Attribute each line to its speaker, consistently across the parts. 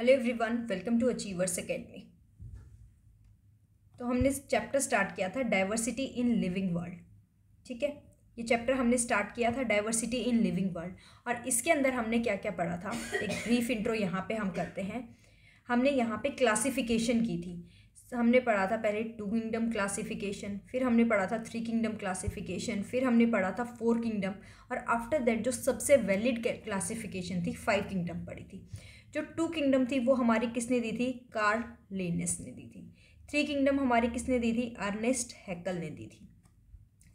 Speaker 1: hello everyone welcome to achievers academy तो हमने chapter start किया था डाइवर्सिटी इन लिविंग वर्ल्ड ठीक है ये चैप्टर हमने स्टार्ट किया था डाइवर्सिटी इन लिविंग वर्ल्ड और इसके अंदर हमने क्या क्या पढ़ा था एक ब्रीफ इंट्रो यहाँ पे हम करते हैं हमने यहाँ पे क्लासिफिकेशन की थी हमने पढ़ा था पहले टू किंगडम क्लासिफिकेशन फिर हमने पढ़ा था थ्री किंगडम क्लासिफिकेशन फिर हमने पढ़ा था फोर किंगडम और आफ्टर दैट जो सबसे वैलिड क्लासिफिकेशन थी फाइव किंगडम पढ़ी थी जो टू किंगडम थी वो हमारी किसने दी थी कार्ल लेनेस ने दी थी थ्री किंगडम हमारी किसने दी थी अर्नेस्ट हैकल ने दी थी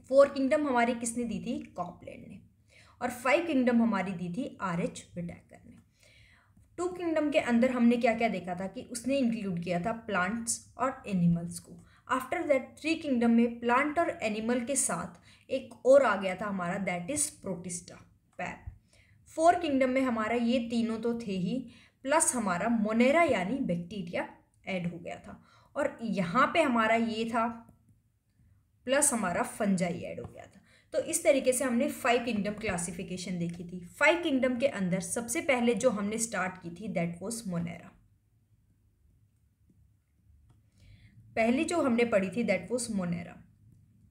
Speaker 1: फोर किंगडम हमारी किसने दी थी कॉपलैंड ने और फाइव किंगडम हमारी दी थी आर एच विटैकर ने टू किंगडम के अंदर हमने क्या क्या देखा था कि उसने इंक्लूड किया था प्लांट्स और एनिमल्स को आफ्टर दैट थ्री किंगडम में प्लांट और एनिमल के साथ एक और आ गया था हमारा दैट इज़ प्रोटिस्टा पैर फोर किंगडम में हमारा ये तीनों तो थे ही प्लस हमारा मोनेरा यानी बैक्टीरिया ऐड हो गया था और यहाँ पे हमारा ये था प्लस हमारा फंजाई ऐड हो गया था तो इस तरीके से हमने फाइव किंगडम क्लासिफिकेशन देखी थी फाइव किंगडम के अंदर सबसे पहले जो हमने स्टार्ट की थी दैट वॉज मोनेरा पहली जो हमने पढ़ी थी दैट वॉज मोनेरा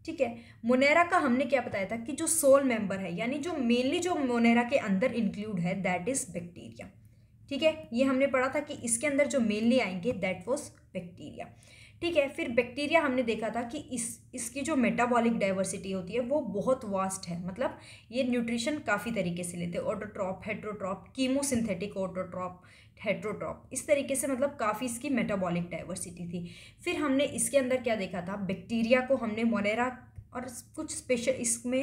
Speaker 1: ठीक है मोनेरा का हमने क्या बताया था कि जो सोल मेंबर है यानी जो मेनली जो मोनेरा के अंदर इंक्लूड है दैट इज बैक्टीरिया ठीक है ये हमने पढ़ा था कि इसके अंदर जो मेनली आएंगे दैट वॉज बैक्टीरिया ठीक है फिर बैक्टीरिया हमने देखा था कि इस इसकी जो मेटाबॉलिक डाइवर्सिटी होती है वो बहुत वास्ट है मतलब ये न्यूट्रिशन काफ़ी तरीके से लेते हैं autotroph heterotroph chemosynthetic autotroph heterotroph इस तरीके से मतलब काफ़ी इसकी मेटाबॉलिक डाइवर्सिटी थी फिर हमने इसके अंदर क्या देखा था बैक्टीरिया को हमने मोनेरा और कुछ स्पेशल इसमें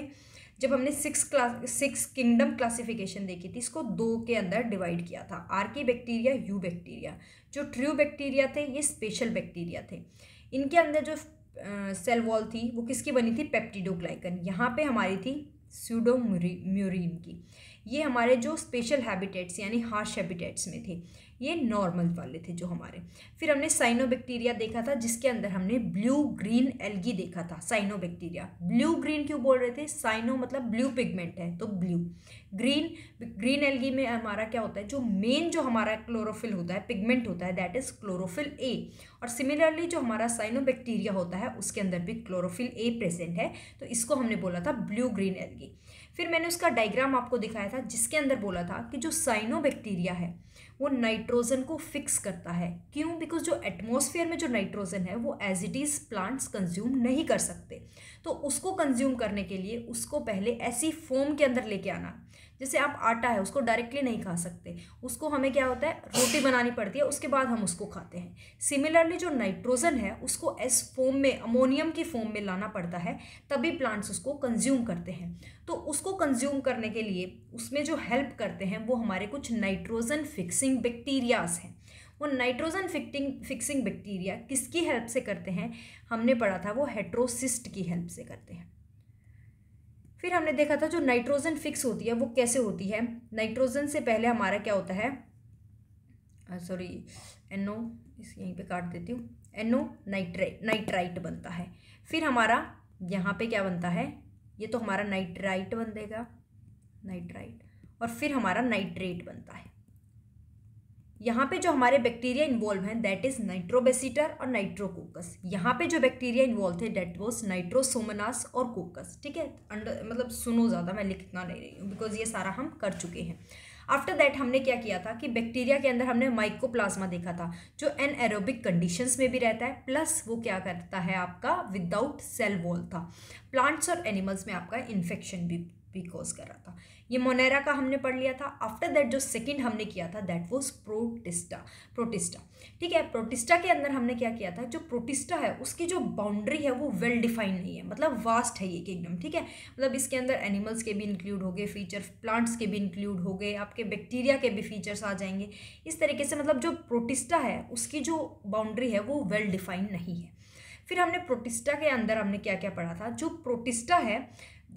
Speaker 1: जब हमने six class six kingdom classification देखी थी इसको दो के अंदर डिवाइड किया था आर्की बैक्टीरिया यू बैक्टीरिया जो ट्रू बैक्टीरिया थे ये स्पेशल बैक्टीरिया थे इनके अंदर जो सेल वॉल थी वो किसकी बनी थी पेप्टिडोग्लाइकन यहाँ पे हमारी थी म्यूरिन की ये हमारे जो स्पेशल हैबिटेट्स यानी हार्श हैबिटेट्स में थे ये नॉर्मल वाले थे जो हमारे फिर हमने साइनोबैक्टीरिया देखा था जिसके अंदर हमने ब्लू ग्रीन एल्गी देखा था साइनोबैक्टीरिया ब्लू ग्रीन क्यों बोल रहे थे साइनो मतलब ब्लू पिगमेंट है तो ब्लू ग्रीन ग्रीन एल्गी में हमारा क्या होता है जो मेन जो हमारा क्लोरोफिल होता है पिगमेंट होता है दैट इज़ क्लोरोफिल ए और सिमिलरली जो हमारा साइनोबैक्टीरिया होता है उसके अंदर भी क्लोरोफिल ए प्रेजेंट है तो इसको हमने बोला था ब्लू ग्रीन एल्गी फिर मैंने उसका डायग्राम आपको दिखाया था जिसके अंदर बोला था कि जो साइनो बैक्टीरिया है वो नाइट्रोजन को फिक्स करता है क्यों बिकॉज जो एटमोसफियर में जो नाइट्रोजन है वो as it is plants consume नहीं कर सकते तो उसको कंज्यूम करने के लिए उसको पहले ऐसी फॉर्म के अंदर लेके आना जैसे आप आटा है उसको डायरेक्टली नहीं खा सकते उसको हमें क्या होता है रोटी बनानी पड़ती है उसके बाद हम उसको खाते हैं सिमिलरली जो नाइट्रोजन है उसको एस फॉर्म में अमोनियम की फॉर्म में लाना पड़ता है तभी प्लांट्स उसको कंज्यूम करते हैं तो उसको कंज्यूम करने के लिए उसमें जो हेल्प करते हैं वो हमारे कुछ नाइट्रोजन फिक्सिंग बैक्टीरियाज हैं वो नाइट्रोजन फिक्टिंग फिक्सिंग बैक्टीरिया किसकी हेल्प से करते हैं हमने पढ़ा था वो हेट्रोसिस्ट की हेल्प से करते हैं फिर हमने देखा था जो नाइट्रोजन फिक्स होती है वो कैसे होती है नाइट्रोजन से पहले हमारा क्या होता है सॉरी एनओ इस यहीं पे काट देती हूँ एनओ नाइट्रे नाइट्राइट नाइट्राइट बनता है फिर हमारा यहाँ पे क्या बनता है ये तो हमारा नाइट्राइट बन देगा नाइट्राइट और फिर हमारा नाइट्रेट बनता है यहाँ पे जो हमारे बैक्टीरिया इन्वॉल्व हैं दैट इज नाइट्रोबेसिटर और नाइट्रोकोकस यहाँ पे जो बैक्टीरिया इन्वॉल्व थे दैट वॉज नाइट्रोसोमनास और कोकस ठीक है अंडर मतलब सुनो ज़्यादा मैं लिखना नहीं रही हूँ बिकॉज ये सारा हम कर चुके हैं आफ्टर दैट हमने क्या किया था कि बैक्टीरिया के अंदर हमने माइकोप्लाज्मा देखा था जो एन एरोबिक कंडीशंस में भी रहता है प्लस वो क्या करता है आपका विदाउट सेल वॉल था प्लांट्स और एनिमल्स में आपका इन्फेक्शन भी भी कॉज कर रहा था ये मोनेरा का हमने पढ़ लिया था आफ्टर दैट जो सेकेंड हमने किया था दैट वॉज प्रोटिस्टा प्रोटिस्टा ठीक है प्रोटिस्टा के अंदर हमने क्या किया था जो प्रोटिस्टा है उसकी जो बाउंड्री है वो वेल well डिफाइंड नहीं है मतलब वास्ट है ये किंगडम ठीक है मतलब इसके अंदर एनिमल्स के भी इंक्लूड हो गए फीचर प्लांट्स के भी इंक्लूड हो गए आपके बैक्टीरिया के भी फीचर्स आ जाएंगे इस तरीके से मतलब जो प्रोटिस्टा है उसकी जो बाउंड्री है वो वेल well डिफाइंड नहीं है फिर हमने प्रोटिस्टा के अंदर हमने क्या क्या पढ़ा था जो प्रोटिस्टा है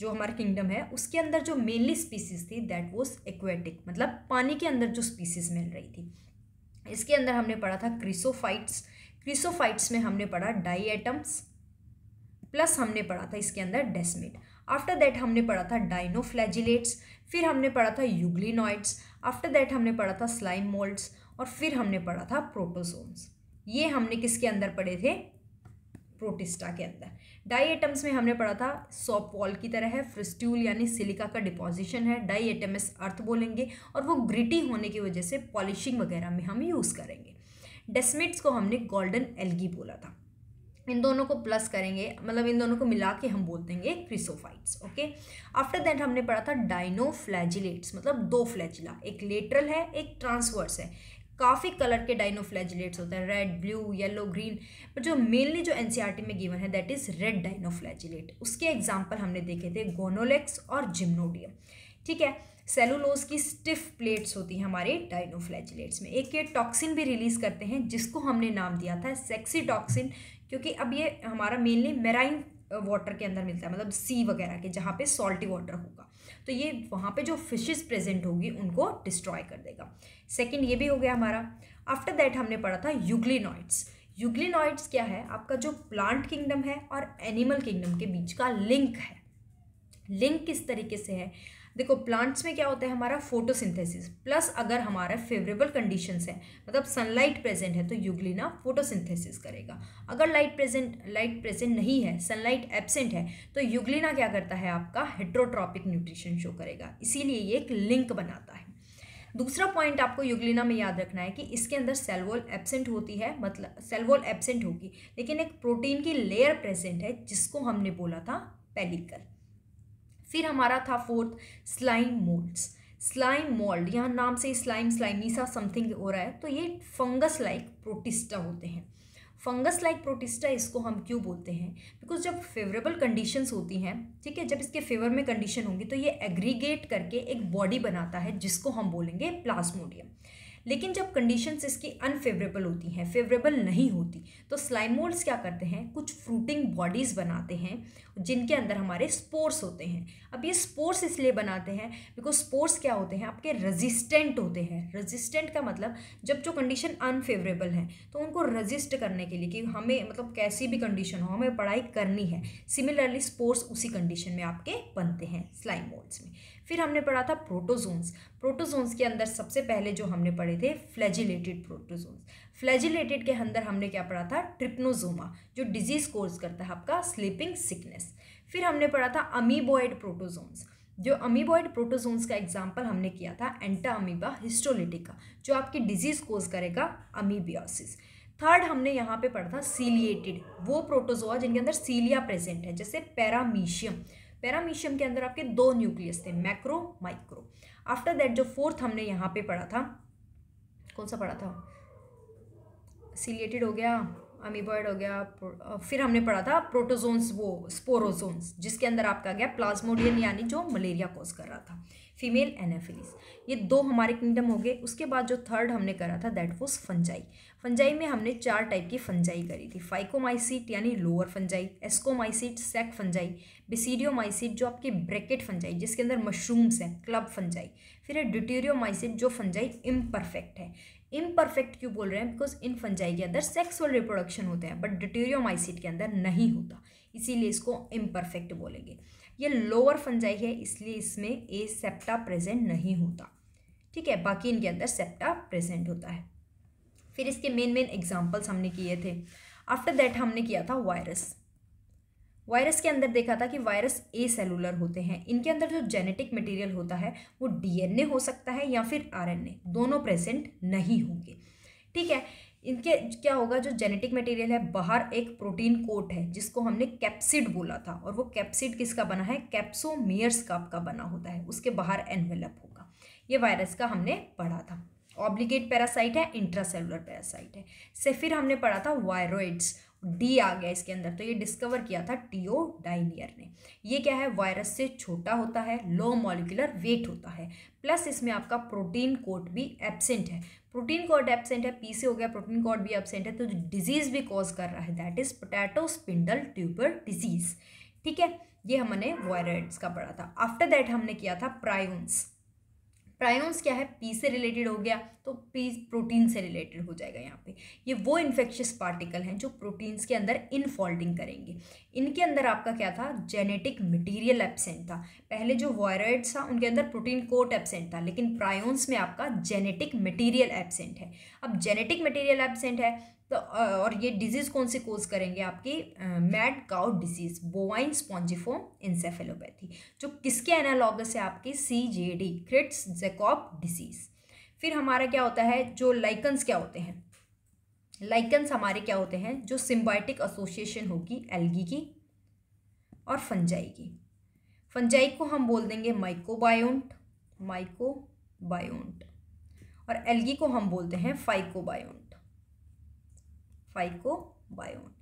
Speaker 1: जो हमारा किंगडम है उसके अंदर जो मेनली स्पीसीज थी दैट वॉज एक्वेटिक मतलब पानी के अंदर जो स्पीसीज मिल रही थी इसके अंदर हमने पढ़ा था क्रिसोफाइट्स क्रिसोफाइट्स में हमने पढ़ा डाई एटम्स प्लस हमने पढ़ा था इसके अंदर डेस्मिट आफ्टर दैट हमने पढ़ा था डाइनोफ्लैजिलेट्स फिर हमने पढ़ा था यूग्लिनॉइड्स आफ्टर दैट हमने पढ़ा था स्लाइम मोल्ड्स और फिर हमने पढ़ा था प्रोटोसोम्स ये हमने किसके अंदर पढ़े थे प्रोटिस्टा के अंदर डाई एटम्स में हमने पढ़ा था सॉप वॉल की तरह है फ्रिस्ट्यूल यानी सिलिका का डिपोजिशन है डाई एटम्स अर्थ बोलेंगे और वो ग्रिटी होने की वजह से पॉलिशिंग वगैरह में हम यूज़ करेंगे डेस्मिट्स को हमने गोल्डन एल्गी बोला था इन दोनों को प्लस करेंगे मतलब इन दोनों को मिला के हम बोल देंगे क्रिसोफाइट्स ओके आफ्टर दैट हमने पढ़ा था डाइनो फ्लैजिलेट्स मतलब दो फ्लैजिला एक लेटरल है एक ट्रांसवर्स है काफ़ी कलर के डाइनोफ्लैजिलेट्स होते हैं रेड ब्लू येलो ग्रीन पर जो मेनली जो एन e में गिवन है दैट इज़ रेड डाइनोफ्लैजिलेट उसके एग्जाम्पल हमने देखे थे गोनोलेक्स और जिम्नोडियम ठीक है सेलुलोज की स्टिफ प्लेट्स होती हैं हमारे डाइनोफ्लैजिलेट्स में एक ये टॉक्सिन भी रिलीज़ करते हैं जिसको हमने नाम दिया था सेक्सी टॉक्सिन क्योंकि अब ये हमारा मेनली मेराइन वाटर के अंदर मिलता है मतलब सी वगैरह के जहाँ पे सॉल्टी वाटर होगा तो ये वहाँ पे जो फिशेस प्रेजेंट होगी उनको डिस्ट्रॉय कर देगा सेकंड ये भी हो गया हमारा आफ्टर दैट हमने पढ़ा था यूग्लिनॉइड्स यूग्लिनॉइड्स क्या है आपका जो प्लांट किंगडम है और एनिमल किंगडम के बीच का लिंक है लिंक किस तरीके से है देखो प्लांट्स में क्या होता है हमारा फोटोसिंथेसिस प्लस अगर हमारा फेवरेबल कंडीशंस है मतलब सनलाइट प्रेजेंट है तो युगलिना फोटोसिंथेसिस करेगा अगर लाइट प्रेजेंट लाइट प्रेजेंट नहीं है सनलाइट एबसेंट है तो युगलिना क्या करता है आपका हेट्रोट्रॉपिक न्यूट्रिशन शो करेगा इसीलिए ये एक लिंक बनाता है दूसरा पॉइंट आपको युगलिना में याद रखना है कि इसके अंदर सेलवॉल एब्सेंट होती है मतलब सेलवॉल एब्सेंट होगी लेकिन एक प्रोटीन की लेयर प्रेजेंट है जिसको हमने बोला था पेलिकल फिर हमारा था fourth slime moulds slime mould यहाँ नाम से स्लाइम स्लाइमीसा समथिंग हो रहा है तो ये फंगस लाइक प्रोटिस्टा होते हैं फंगस लाइक प्रोटिस्टा इसको हम क्यों बोलते हैं बिकॉज जब फेवरेबल कंडीशंस होती हैं ठीक है जब इसके फेवर में कंडीशन होंगी तो ये एग्रीगेट करके एक बॉडी बनाता है जिसको हम बोलेंगे प्लाज्मोडियम लेकिन जब कंडीशंस इसकी अनफेवरेबल होती हैं फेवरेबल नहीं होती तो स्लाइम क्या करते हैं कुछ फ्रूटिंग बॉडीज़ बनाते हैं जिनके अंदर हमारे स्पोर्स होते हैं अब ये स्पोर्स इसलिए बनाते हैं बिकॉज स्पोर्स क्या होते हैं आपके रजिस्टेंट होते हैं रजिस्टेंट का मतलब जब जो कंडीशन अनफेवरेबल है तो उनको रजिस्ट करने के लिए कि हमें मतलब कैसी भी कंडीशन हो हमें पढ़ाई करनी है सिमिलरली स्पोर्स उसी कंडीशन में आपके बनते हैं स्लाइम में फिर हमने पढ़ा था प्रोटोजोन्स प्रोटोजोन्स के अंदर सबसे पहले जो हमने पढ़े थे फ्लैजिलेटेड प्रोटोजोन्स फ्लैजिलेटेड के अंदर हमने क्या पढ़ा था ट्रिप्नोजोमा जो डिजीज कोर्स करता है आपका स्लीपिंग सिकनेस फिर हमने पढ़ा था अमीबॉयड प्रोटोजोन्स जो अमीबॉयड प्रोटोजोन्स का एग्जाम्पल हमने किया था एंटा अमीबा हिस्टोलिटिका जो आपकी डिजीज कोर्स करेगा अमीबियोसिस थर्ड हमने यहाँ पे पढ़ा था सीलिएटेड वो प्रोटोजोआ जिनके अंदर सीलिया प्रेजेंट है जैसे पैरामीशियम पैरामीशियम के अंदर आपके दो न्यूक्लियस थे मैक्रो माइक्रो आफ्टर दैट जो फोर्थ हमने यहाँ पे पढ़ा था कौन सा पढ़ा था सिलिएटेड हो गया अमीबर्ड हो गया फिर हमने पढ़ा था प्रोटोजोन्स वो स्पोरोजोन्स जिसके अंदर आपका गया प्लाज्मोडियन यानी जो मलेरिया कोज कर रहा था फीमेल एनाफिलिस ये दो हमारे किंगडम हो गए उसके बाद जो थर्ड हमने करा था दैट वॉज फंजाई फंजाई में हमने चार टाइप की फंजाई करी थी फाइकोमाइसिट यानी lower fungi ascomycete sac fungi basidiomycete जो आपकी ब्रैकेट फंजाई जिसके अंदर मशरूम्स हैं क्लब फंजाई फिर है ड्यूटेरियोमाइसिट जो फंजाई इम्परफेक्ट है इम्परफेक्ट क्यों बोल रहे हैं बिकॉज इन फंजाई के अंदर सेक्सुअल रिप्रोडक्शन होते हैं बट ड्यूटेरियोमाइसिट के अंदर नहीं होता इसीलिए इसको इम्परफेक्ट बोलेंगे ये लोअर फंजाई है इसलिए इसमें ए सेप्टा प्रेजेंट नहीं होता ठीक है बाकी इनके अंदर सेप्टा प्रेजेंट होता है फिर इसके मेन मेन एग्जाम्पल्स हमने किए थे आफ्टर दैट हमने किया था वायरस वायरस के अंदर देखा था कि वायरस ए सेलुलर होते हैं इनके अंदर जो जेनेटिक मटेरियल होता है वो डीएनए हो सकता है या फिर आरएनए दोनों प्रेजेंट नहीं होंगे ठीक है इनके क्या होगा जो जेनेटिक मटेरियल है बाहर एक प्रोटीन कोट है जिसको हमने कैप्सिड बोला था और वो कैप्सिड किसका बना है कैप्सोमियर्स का आपका बना होता है उसके बाहर एनवेलप होगा ये वायरस का हमने पढ़ा था ऑब्लिगेट पैरासाइट है इंट्रासेलुलर पैरासाइट है से फिर हमने पढ़ा था वायरोइड्स डी आ गया इसके अंदर तो ये डिस्कवर किया था टीओ डाइनियर ने ये क्या है वायरस से छोटा होता है लो मॉलिकुलर वेट होता है प्लस इसमें आपका प्रोटीन कोट भी एबसेंट है प्रोटीन कॉर्ड एबसेंट है पी से हो गया प्रोटीन कॉर्ड भी एबसेंट है तो डिजीज भी कॉज कर रहा है that is potato spindle tuber disease ठीक है ये हमने वायरट्स का पढ़ा था आफ्टर दैट हमने किया था प्राइन्स प्रायोन्स क्या है पी से रिलेटेड हो गया तो पी प्रोटीन से रिलेटेड हो जाएगा यहाँ पे ये वो इन्फेक्शियस पार्टिकल हैं जो प्रोटीन्स के अंदर इनफॉल्डिंग करेंगे इनके अंदर आपका क्या था जेनेटिक मटेरियल एबसेंट था पहले जो वायरॉइड्स था उनके अंदर प्रोटीन कोट एबसेंट था लेकिन प्रायोन्स में आपका जेनेटिक मटीरियल एबसेंट है अब जेनेटिक मटीरियल एबसेंट है तो और ये डिजीज़ कौन से कोज करेंगे आपकी mad cow disease bovine spongiform encephalopathy जो किसके एनालॉगस है आपकी सी जे डी क्रिट्स जेकॉप डिजीज़ फिर हमारा क्या होता है जो लाइकन्स क्या होते हैं लाइकन्स हमारे क्या होते हैं जो सिम्बाइटिक एसोसिएशन होगी एल्गी की और फंजाई की फंजाई को हम बोल देंगे माइकोबायोन्ट माइकोबायोन्ट और एल्गी को हम बोलते हैं फाइकोबायोन्ट फाइकोबायोन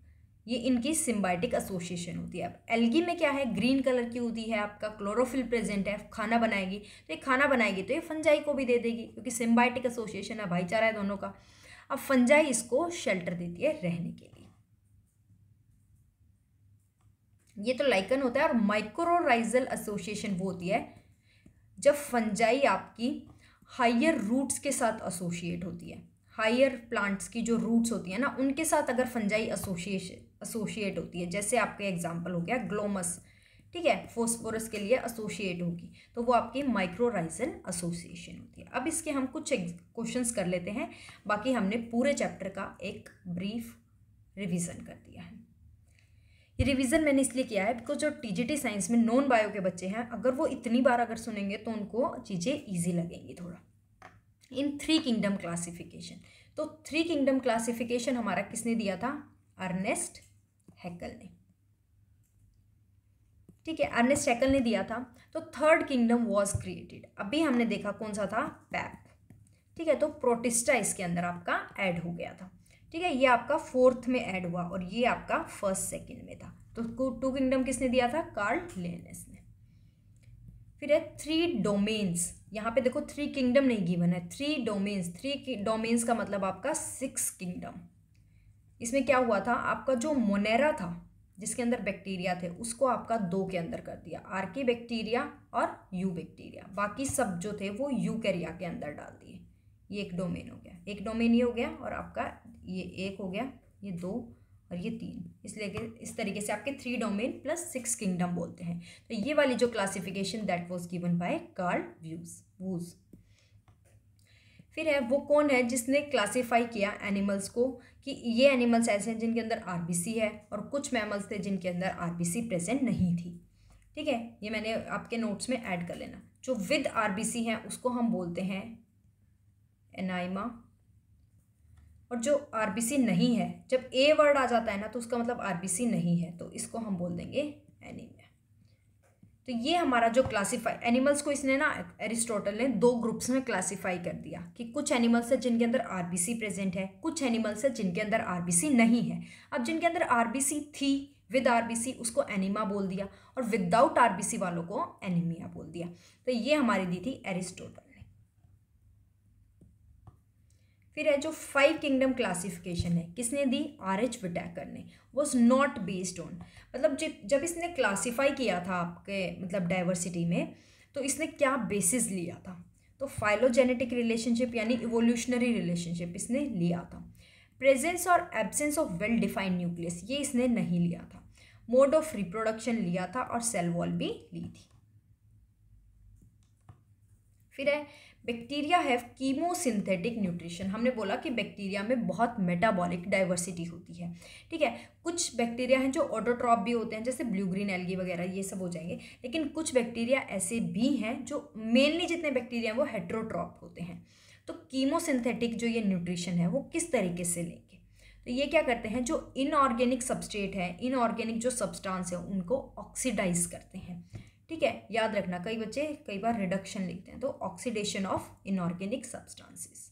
Speaker 1: ये इनकी सिम्बायोटिक एसोसिएशन होती है अब एल्गी में क्या है ग्रीन कलर की होती है आपका क्लोरोफिल प्रेजेंट है खाना बनाएगी तो ये खाना बनाएगी तो ये फंजाई को भी दे देगी क्योंकि सिम्बायोटिक एसोसिएशन है भाईचारा है दोनों का अब फंजाई इसको शेल्टर देती है रहने के लिए ये तो लाइकन होता है और माइक्रोराइजल एसोसिएशन वो होती है जब फंजाई आपकी हाइयर रूट्स के साथ एसोशिएट होती है हायर प्लांट्स की जो रूट्स होती हैं ना उनके साथ अगर फंजाई एसोसिएशन एसोशिएट होती है जैसे आपके एग्जाम्पल हो गया ग्लोमस ठीक है फोस्फोरस के लिए एसोशिएट होगी तो वो आपकी माइक्रोराइजल एसोसिएशन होती है अब इसके हम कुछ क्वेश्चंस कर लेते हैं बाकी हमने पूरे चैप्टर का एक ब्रीफ रिविज़न कर दिया है ये रिविज़न मैंने इसलिए किया है बिकॉज जो टी साइंस में नॉन बायो के बच्चे हैं अगर वो इतनी बार अगर सुनेंगे तो उनको चीज़ें ईजी लगेंगी थोड़ा इन थ्री किंगडम क्लासिफिकेशन तो थ्री किंगडम क्लासिफिकेशन हमारा किसने दिया था अर्नेस्ट हैकल ने ठीक है अर्नेस्ट हैकल ने दिया था तो थर्ड किंगडम वॉज क्रिएटेड अभी हमने देखा कौन सा था पैप ठीक है तो प्रोटिस्टा इसके अंदर आपका ऐड हो गया था ठीक है ये आपका फोर्थ में ऐड हुआ और ये आपका फर्स्ट सेकेंड में था तो टू किंगडम किसने दिया था कार्ल लेनेस ने फिर है थ्री डोमेन्स यहाँ पे देखो थ्री किंगडम नहीं गिवन है थ्री डोमेन्स थ्री डोमेन्स का मतलब आपका सिक्स किंगडम इसमें क्या हुआ था आपका जो मोनेरा था जिसके अंदर बैक्टीरिया थे उसको आपका दो के अंदर कर दिया आर के बैक्टीरिया और यू बैक्टीरिया बाकी सब जो थे वो यू कैरिया के अंदर डाल दिए ये एक डोमेन हो गया एक डोमेन ये हो गया और आपका ये एक हो गया ये दो और ये तीन इसलिए कि इस तरीके से आपके three domain plus six kingdom बोलते हैं तो ये वाली जो classification that was given by Carl Woese Woese फिर है वो कौन है जिसने क्लासीफाई किया एनिमल्स को कि ये एनिमल्स ऐसे हैं जिनके अंदर आर है और कुछ मैमल्स थे जिनके अंदर आर प्रेजेंट नहीं थी ठीक है ये मैंने आपके नोट्स में ऐड कर लेना जो विद आर हैं उसको हम बोलते हैं एनाइमा और जो आर नहीं है जब ए वर्ड आ जाता है ना तो उसका मतलब आर नहीं है तो इसको हम बोल देंगे एनीमिया तो ये हमारा जो क्लासीफाई एनिमल्स को इसने ना एरिस्टोटल ने दो ग्रुप्स में क्लासीफाई कर दिया कि कुछ एनिमल्स है जिनके अंदर आर प्रेजेंट है कुछ एनिमल्स है जिनके अंदर आर नहीं है अब जिनके अंदर आर थी विद आर उसको एनिमा बोल दिया और विदाउट आर वालों को एनीमिया बोल दिया तो ये हमारी दी थी एरिस्टोटल फिर है जो फाइव किंगडम क्लासिफिकेशन है किसने दी आर एच विटैकर ने वॉज नॉट बेस्ड ऑन मतलब जब जब इसने क्लासीफाई किया था आपके मतलब डाइवर्सिटी में तो इसने क्या बेसिस लिया था तो फाइलोजेनेटिक रिलेशनशिप यानी इवोल्यूशनरी रिलेशनशिप इसने लिया था प्रेजेंस और absence of well defined nucleus ये इसने नहीं लिया था मोड ऑफ रिप्रोडक्शन लिया था और सेल वॉल भी ली थी फिर है बैक्टीरिया हैव कीमोसिंथेटिक न्यूट्रिशन हमने बोला कि बैक्टीरिया में बहुत मेटाबॉलिक डाइवर्सिटी होती है ठीक है कुछ बैक्टीरिया हैं जो ऑटोट्रॉप भी होते हैं जैसे ब्लू ग्रीन एलगी वगैरह ये सब हो जाएंगे लेकिन कुछ बैक्टीरिया ऐसे भी हैं जो मेनली जितने बैक्टीरिया हैं वो हेट्रोट्रॉप होते हैं तो कीमोसिंथेटिक जो ये न्यूट्रिशन है वो किस तरीके से लेंगे तो ये क्या करते हैं जो इनऑर्गेनिक सबस्ट्रेट है इनऑर्गेनिक जो सब्सटेंस है उनको ऑक्सीडाइज करते हैं ठीक है याद रखना कई बच्चे कई बार रिडक्शन लिखते हैं तो ऑक्सीडेशन ऑफ इनऑर्गेनिक सब्सटेंसेस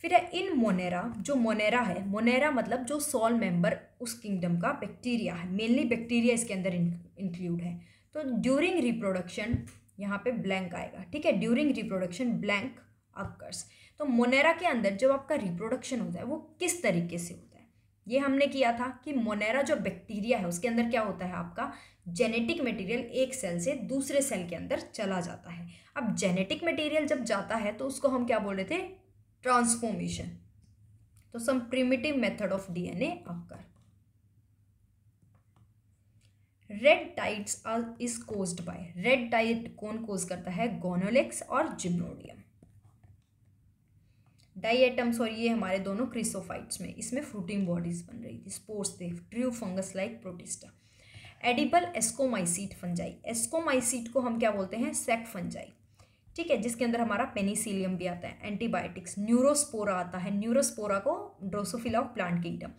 Speaker 1: फिर है इन मोनेरा जो मोनेरा है मोनेरा मतलब जो सॉल मेंबर उस किंगडम का बैक्टीरिया है मेनली बैक्टीरिया इसके अंदर इंक्लूड है तो ड्यूरिंग रिप्रोडक्शन यहाँ पे ब्लैंक आएगा ठीक है ड्यूरिंग रिप्रोडक्शन ब्लैंक अकर्स तो मोनेरा के अंदर जब आपका रिप्रोडक्शन होता है वो किस तरीके से होता है ये हमने किया था कि मोनेरा जो बैक्टीरिया है उसके अंदर क्या होता है आपका जेनेटिक मटेरियल एक सेल से दूसरे सेल के अंदर चला जाता है अब जेनेटिक मटेरियल जब जाता है तो उसको हम क्या बोल रहे थे ट्रांसफॉर्मेशन तो some primitive method of DNA आकर red tides is caused by red tide कौन कोज करता है गोनोलेक्स और जिम्नोडियम डाई एटम्स और ये हमारे दोनों क्रिसोफाइट्स में इसमें फ्रूटिंग बॉडीज बन रही थी स्पोर्स थे true fungus like protista edible ascomycete fungi ascomycete को हम क्या बोलते हैं सेक फंजाई ठीक है जिसके अंदर हमारा पेनिसिलियम भी आता है एंटीबायोटिक्स न्यूरोस्पोरा आता है न्यूरोस्पोरा को ड्रोसोफिला ऑफ प्लांट किंगडम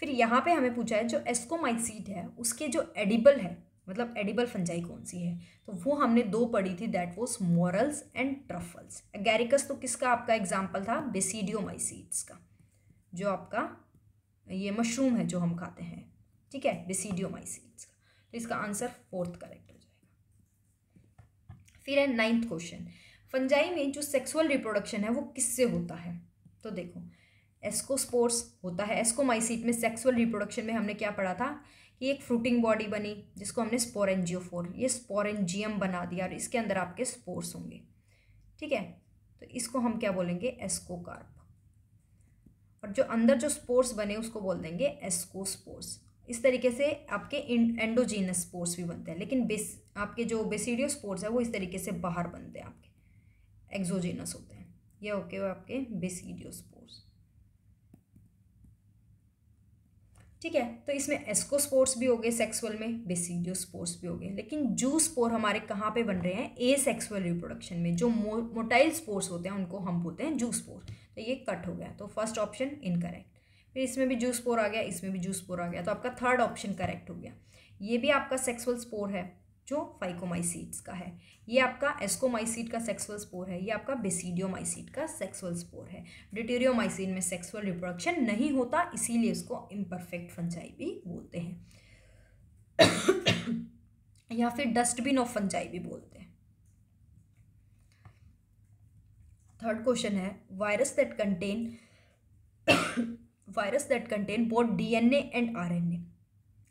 Speaker 1: फिर यहाँ पे हमें पूछा है जो एस्कोमाइसीट है उसके जो एडिबल है मतलब एडिबल फंजाई कौन सी है तो वो हमने दो पढ़ी थी that was morels and truffles agaricus तो किसका आपका एग्जाम्पल था बेसिडियोमाइसीड्स का जो आपका ये मशरूम है जो हम खाते हैं ठीक है बेसिडियोमाइसीड्स का तो इसका आंसर फोर्थ करेक्ट हो जाएगा फिर है नाइन्थ क्वेश्चन फंजाई में जो सेक्सुअल रिप्रोडक्शन है वो किससे होता है तो देखो एस्कोस्पोर्स होता है एस्कोमाइसीट में सेक्सुअल रिप्रोडक्शन में हमने क्या पढ़ा था कि एक फ्रूटिंग बॉडी बनी जिसको हमने स्पोरेंजियोफोर ये स्पोरेंजियम बना दिया और इसके अंदर आपके स्पोर्स होंगे ठीक है तो इसको हम क्या बोलेंगे एस्कोकार्प और जो अंदर जो स्पोर्स बने उसको बोल देंगे एस्को स्पोर्स इस तरीके से आपके एंडोजीनस स्पोर्स भी बनते हैं लेकिन बेस आपके जो बेसिडियो स्पोर्स है वो इस तरीके से बाहर बनते हैं आपके एक्जोजीनस होते हैं ये होके आपके बेसिडियो स्पोर्स ठीक है तो इसमें एस्को स्पोर्ट्स भी हो गए सेक्सुअल में बेसिडियो स्पोर्स भी हो गए लेकिन जू स्पोर हमारे कहाँ पे बन रहे हैं ए सेक्सुअल रिप्रोडक्शन में जो मो, मोटाइल स्पोर्स होते हैं उनको हम बोलते हैं जू स्पोर तो ये कट हो गया तो फर्स्ट ऑप्शन इनकरेक्ट फिर इसमें भी जू स्पोर आ गया इसमें भी जू स्पोर आ गया तो आपका थर्ड ऑप्शन करेक्ट हो गया ये भी आपका सेक्सुअल स्पोर है जो फाइकोमाइसीड्स का है ये आपका एस्कोमाइसीड का सेक्सुअल स्पोर है ये आपका बेसिडियोमाइसीड का सेक्सुअल स्पोर है डिटेरियोमाइसीट में सेक्सुअल रिप्रोडक्शन नहीं होता इसीलिए इसको इम्परफेक्ट फंजाई भी बोलते हैं या फिर डस्टबिन ऑफ फंजाई भी बोलते हैं थर्ड क्वेश्चन है virus that contain virus that contain both DNA and RNA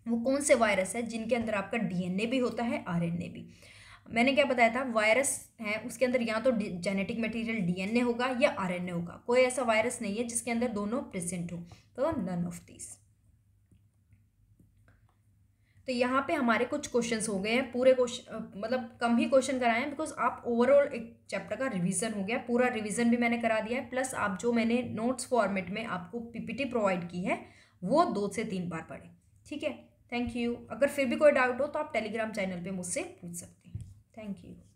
Speaker 1: वो कौन से वायरस है जिनके अंदर आपका डीएनए भी होता है आरएनए भी मैंने क्या बताया था वायरस है उसके अंदर या तो जेनेटिक मटेरियल डीएनए होगा या आरएनए होगा कोई ऐसा वायरस नहीं है जिसके अंदर दोनों प्रेजेंट हो तो नन ऑफ दीज तो यहाँ पे हमारे कुछ क्वेश्चंस हो गए हैं पूरे क्वेश्चन मतलब कम ही क्वेश्चन कराए हैं बिकॉज आप ओवरऑल एक चैप्टर का रिवीजन हो गया पूरा रिवीजन भी मैंने करा दिया है प्लस आप जो मैंने नोट्स फॉर्मेट में आपको पीपीटी प्रोवाइड की है वो दो से तीन बार पढ़े ठीक है थैंक यू अगर फिर भी कोई डाउट हो तो आप टेलीग्राम चैनल पे मुझसे पूछ सकते हैं थैंक यू